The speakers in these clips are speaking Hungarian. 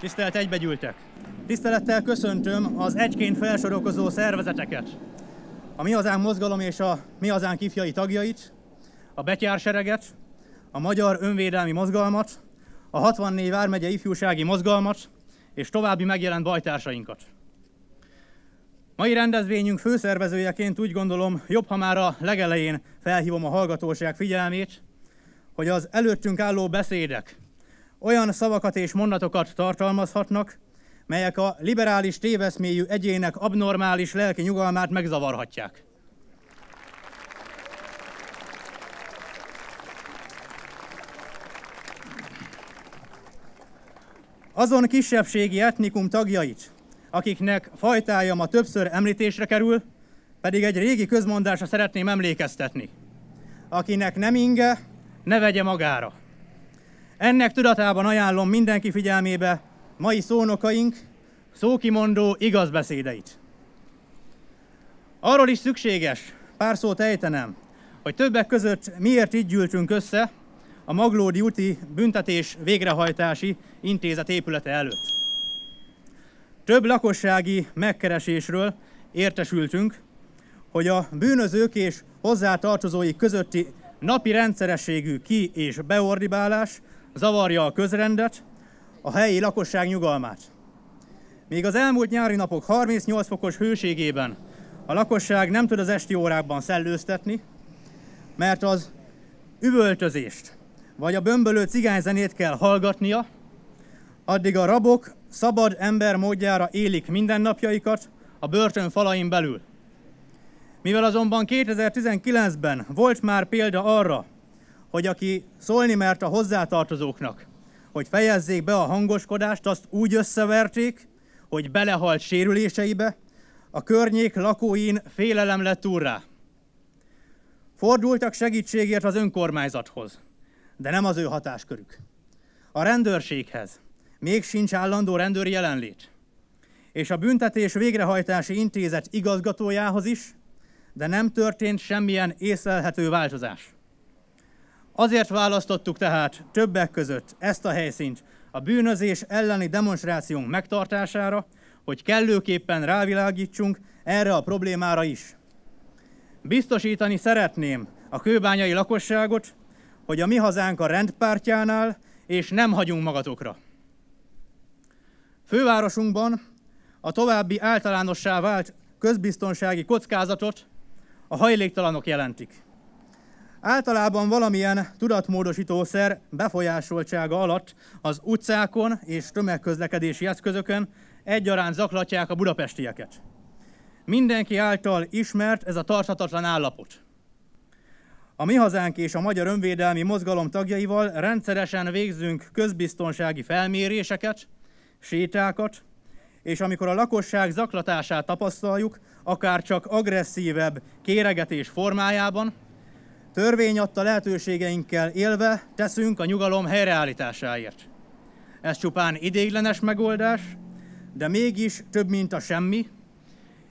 Tisztelt egybegyűltek! Tisztelettel köszöntöm az egyként felsorokozó szervezeteket, a Mi Hazánk Mozgalom és a Mi Hazánk ifjai tagjait, a Betyársereget, a Magyar Önvédelmi Mozgalmat, a 64 Vármegye Ifjúsági Mozgalmat és további megjelent bajtársainkat. Mai rendezvényünk főszervezőjeként úgy gondolom, jobb, ha már a legelején felhívom a hallgatóság figyelmét, hogy az előttünk álló beszédek, olyan szavakat és mondatokat tartalmazhatnak, melyek a liberális téveszméjű egyének abnormális lelki nyugalmát megzavarhatják. Azon kisebbségi etnikum tagjait, akiknek fajtája ma többször említésre kerül, pedig egy régi közmondásra szeretném emlékeztetni. Akinek nem inge, ne vegye magára. Ennek tudatában ajánlom mindenki figyelmébe mai szónokaink szókimondó igazbeszédeit. Arról is szükséges pár szót ejtenem, hogy többek között miért így gyűltünk össze a Maglódi úti büntetés végrehajtási intézet épülete előtt. Több lakossági megkeresésről értesültünk, hogy a bűnözők és hozzátartozóik közötti napi rendszerességű ki- és beordibálás zavarja a közrendet, a helyi lakosság nyugalmát. Még az elmúlt nyári napok 38 fokos hőségében a lakosság nem tud az esti órákban szellőztetni, mert az üvöltözést vagy a bömbölő cigányzenét kell hallgatnia, addig a rabok szabad ember módjára élik mindennapjaikat a börtön falain belül. Mivel azonban 2019-ben volt már példa arra, hogy aki szólni mert a hozzátartozóknak, hogy fejezzék be a hangoskodást, azt úgy összeverték, hogy belehalt sérüléseibe, a környék lakóin félelem lett rá. Fordultak segítségért az önkormányzathoz, de nem az ő hatáskörük. A rendőrséghez még sincs állandó rendőri jelenlét, és a büntetés végrehajtási intézet igazgatójához is, de nem történt semmilyen észlelhető változás. Azért választottuk tehát többek között ezt a helyszínt a bűnözés elleni demonstrációnk megtartására, hogy kellőképpen rávilágítsunk erre a problémára is. Biztosítani szeretném a kőbányai lakosságot, hogy a mi hazánk a rendpártjánál, és nem hagyunk magatokra. Fővárosunkban a további általánossá vált közbiztonsági kockázatot a hajléktalanok jelentik. Általában valamilyen tudatmódosítószer befolyásoltsága alatt az utcákon és tömegközlekedési eszközökön egyaránt zaklatják a budapestieket. Mindenki által ismert ez a tarthatatlan állapot. A mi hazánk és a magyar önvédelmi mozgalom tagjaival rendszeresen végzünk közbiztonsági felméréseket, sétákat, és amikor a lakosság zaklatását tapasztaljuk, akár csak agresszívebb kéregetés formájában, Törvény adta lehetőségeinkkel élve teszünk a nyugalom helyreállításáért. Ez csupán idéglenes megoldás, de mégis több, mint a semmi,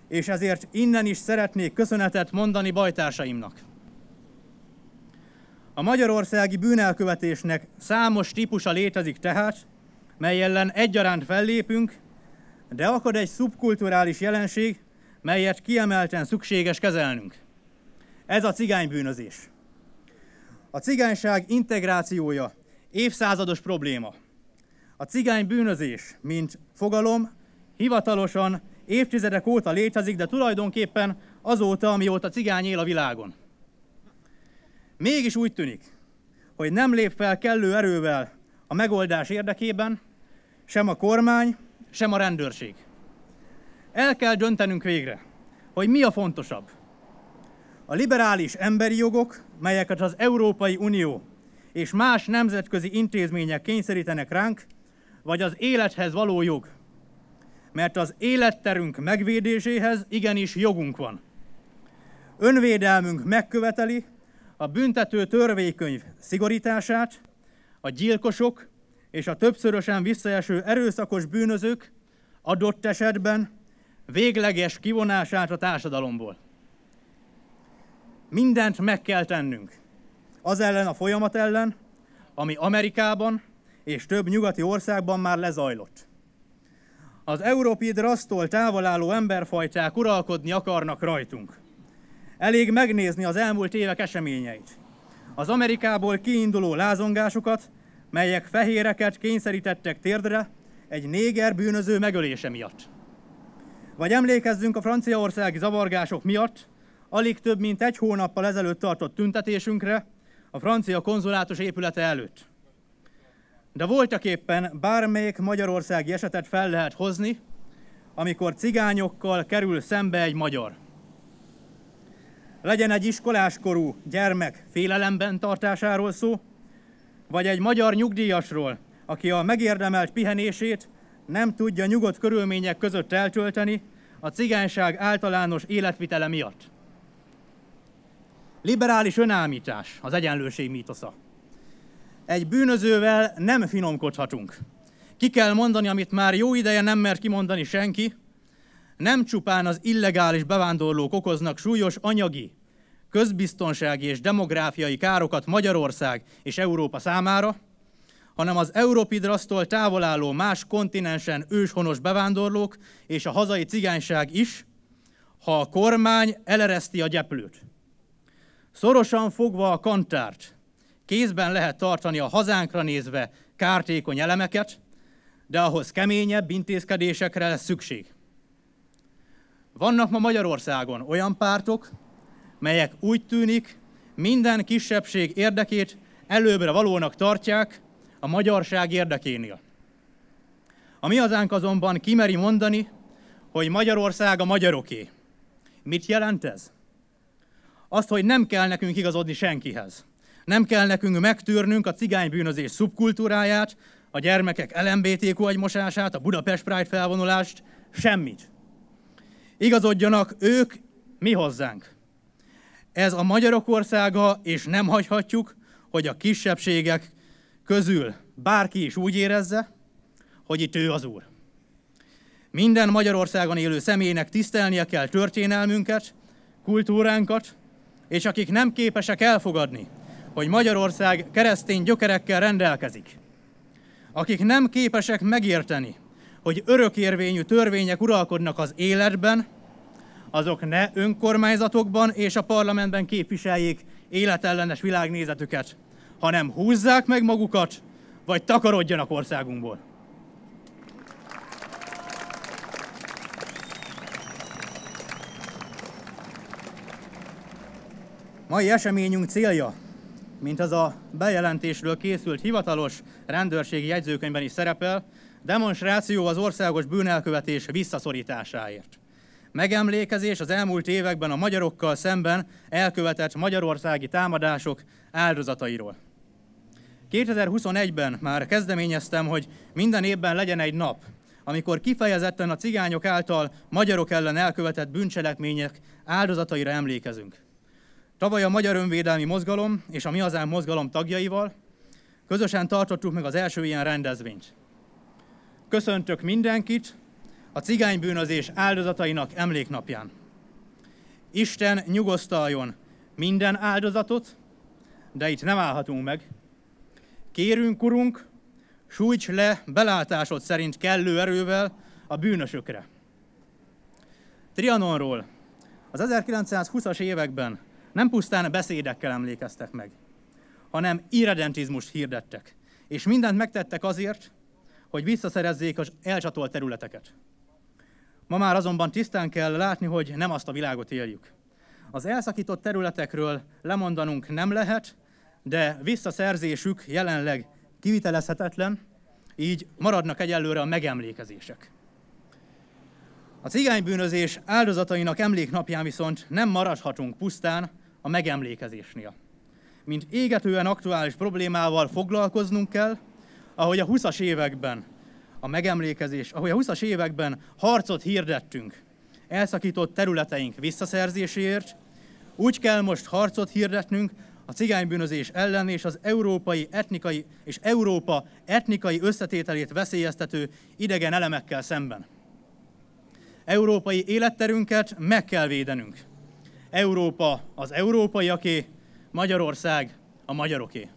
és ezért innen is szeretnék köszönetet mondani bajtársaimnak. A magyarországi bűnelkövetésnek számos típusa létezik tehát, mely ellen egyaránt fellépünk, de akad egy szubkulturális jelenség, melyet kiemelten szükséges kezelnünk. Ez a cigánybűnözés. A cigányság integrációja évszázados probléma. A cigánybűnözés, mint fogalom, hivatalosan évtizedek óta létezik, de tulajdonképpen azóta, amióta cigány él a világon. Mégis úgy tűnik, hogy nem lép fel kellő erővel a megoldás érdekében, sem a kormány, sem a rendőrség. El kell döntenünk végre, hogy mi a fontosabb. A liberális emberi jogok, melyeket az Európai Unió és más nemzetközi intézmények kényszerítenek ránk, vagy az élethez való jog. Mert az életterünk megvédéséhez igenis jogunk van. Önvédelmünk megköveteli a büntető törvénykönyv szigorítását, a gyilkosok és a többszörösen visszaeső erőszakos bűnözők adott esetben végleges kivonását a társadalomból. Mindent meg kell tennünk. Az ellen a folyamat ellen, ami Amerikában és több nyugati országban már lezajlott. Az európai drasztól távol álló emberfajták uralkodni akarnak rajtunk. Elég megnézni az elmúlt évek eseményeit. Az Amerikából kiinduló lázongásokat, melyek fehéreket kényszerítettek térdre egy néger bűnöző megölése miatt. Vagy emlékezzünk a franciaországi zavargások miatt, alig több mint egy hónappal ezelőtt tartott tüntetésünkre a francia konzulátus épülete előtt. De voltak éppen bármelyik magyarországi esetet fel lehet hozni, amikor cigányokkal kerül szembe egy magyar. Legyen egy iskoláskorú gyermek félelemben tartásáról szó, vagy egy magyar nyugdíjasról, aki a megérdemelt pihenését nem tudja nyugodt körülmények között eltölteni a cigányság általános életvitele miatt. Liberális önállítás, az egyenlőség mítosza. Egy bűnözővel nem finomkodhatunk. Ki kell mondani, amit már jó ideje nem mer kimondani senki, nem csupán az illegális bevándorlók okoznak súlyos anyagi, közbiztonsági és demográfiai károkat Magyarország és Európa számára, hanem az Európidrasztól távol álló más kontinensen őshonos bevándorlók és a hazai cigányság is, ha a kormány elereszti a gyeplőt. Szorosan fogva a kantárt, kézben lehet tartani a hazánkra nézve kártékony elemeket, de ahhoz keményebb intézkedésekre lesz szükség. Vannak ma Magyarországon olyan pártok, melyek úgy tűnik, minden kisebbség érdekét előbbre valónak tartják a magyarság érdekénél. A mi hazánk azonban kimeri mondani, hogy Magyarország a magyaroké. Mit jelent ez? azt, hogy nem kell nekünk igazodni senkihez. Nem kell nekünk megtűrnünk a cigány bűnözés szubkultúráját, a gyermekek LMBTQ agymosását, a Budapest Pride felvonulást, semmit. Igazodjanak ők, mi hozzánk. Ez a magyarok országa, és nem hagyhatjuk, hogy a kisebbségek közül bárki is úgy érezze, hogy itt ő az úr. Minden Magyarországon élő személynek tisztelnie kell történelmünket, kultúránkat, és akik nem képesek elfogadni, hogy Magyarország keresztény gyökerekkel rendelkezik, akik nem képesek megérteni, hogy örökérvényű törvények uralkodnak az életben, azok ne önkormányzatokban és a parlamentben képviseljék életellenes világnézetüket, hanem húzzák meg magukat, vagy takarodjanak országunkból. Mai eseményünk célja, mint az a bejelentésről készült hivatalos rendőrségi jegyzőkönyvben is szerepel, demonstráció az országos bűnelkövetés visszaszorításáért. Megemlékezés az elmúlt években a magyarokkal szemben elkövetett magyarországi támadások áldozatairól. 2021-ben már kezdeményeztem, hogy minden évben legyen egy nap, amikor kifejezetten a cigányok által magyarok ellen elkövetett bűncselekmények áldozataira emlékezünk. Tavaly a Magyar Önvédelmi Mozgalom és a Mi az Ám Mozgalom tagjaival közösen tartottuk meg az első ilyen rendezvényt. Köszöntök mindenkit a cigánybűnözés áldozatainak emléknapján. Isten nyugosztaljon minden áldozatot, de itt nem állhatunk meg. Kérünk, Urunk, sújts le belátásod szerint kellő erővel a bűnösökre. Trianonról. Az 1920-as években nem pusztán beszédekkel emlékeztek meg, hanem irredentizmust hirdettek, és mindent megtettek azért, hogy visszaszerezzék az elcsatolt területeket. Ma már azonban tisztán kell látni, hogy nem azt a világot éljük. Az elszakított területekről lemondanunk nem lehet, de visszaszerzésük jelenleg kivitelezhetetlen, így maradnak egyelőre a megemlékezések. A cigánybűnözés áldozatainak emléknapján viszont nem maradhatunk pusztán a megemlékezésnél. Mint égetően aktuális problémával foglalkoznunk kell, ahogy a 20-as években a megemlékezés, ahogy a 20-as években harcot hirdettünk elszakított területeink visszaszerzéséért, úgy kell most harcot hirdetnünk a cigánybűnözés ellen és az európai etnikai és Európa etnikai összetételét veszélyeztető idegen elemekkel szemben. Európai életterünket meg kell védenünk. Európa az európaiaké, Magyarország a magyaroké.